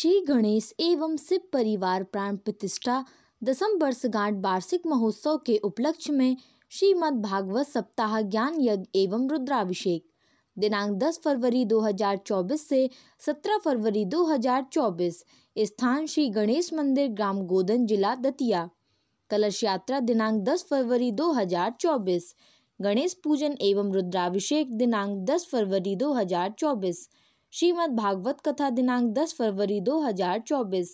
श्री गणेश एवं शिव परिवार प्राण प्रतिष्ठा दसम वर्षगांठ वार्षिक महोत्सव के उपलक्ष्य में श्रीमद् भागवत सप्ताह ज्ञान यज्ञ एवं रुद्राभिषेक दिनांक 10 फरवरी 2024 से 17 फरवरी 2024 स्थान श्री गणेश मंदिर ग्राम गोदन जिला दतिया कलश यात्रा दिनांक 10 फरवरी 2024 गणेश पूजन एवं रुद्राभिषेक दिनांक 10 फरवरी 2024 श्रीमद् भागवत कथा दिनांक 10 फरवरी 2024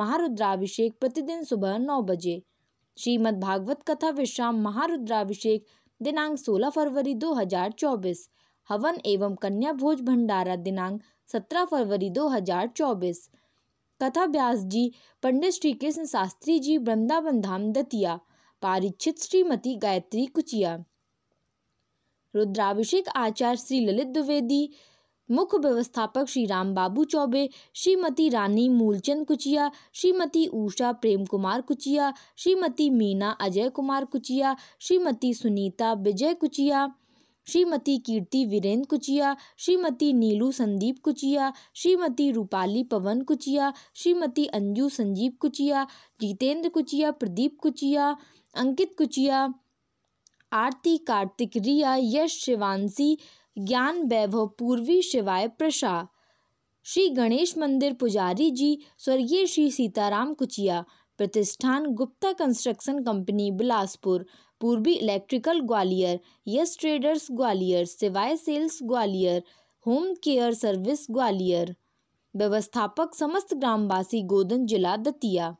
महारुद्राभिषेक प्रतिदिन सुबह नौ बजे श्रीमद् भागवत कथा विश्राम महारुद्राभिषेक दिनांक 16 फरवरी 2024 हवन एवं कन्या भोज भंडारा दिनांक 17 फरवरी 2024 कथा व्यास जी पंडित श्री कृष्ण शास्त्री जी वृंदावन धाम दतिया पारिच्छित श्रीमती गायत्री कुचिया रुद्राभिषेक आचार्य श्री ललित द्विवेदी मुख्य व्यवस्थापक श्री राम बाबू चौबे श्रीमती रानी मूलचंद कुचिया श्रीमती ऊषा प्रेम कुमार कुचिया श्रीमती मीना अजय कुमार कुचिया श्रीमती सुनीता विजय कुचिया श्रीमती कीर्ति वीरेंद्र कुचिया श्रीमती नीलू संदीप कुचिया श्रीमती रूपाली पवन कुचिया श्रीमती अंजू संजीव कुचिया जितेंद्र कुचिया प्रदीप कुचिया अंकित कुचिया आरती कार्तिक रिया यश शिवानसी ज्ञान वैभव पूर्वी शिवाय प्रशा श्री गणेश मंदिर पुजारी जी स्वर्गीय श्री सीताराम कुचिया प्रतिष्ठान गुप्ता कंस्ट्रक्शन कंपनी बिलासपुर पूर्वी electrical Gwalior yes traders Gwalior Shivay sales Gwalior home care service Gwalior व्यवस्थापक समस्त ग्रामवासी गोदन जिला दतिया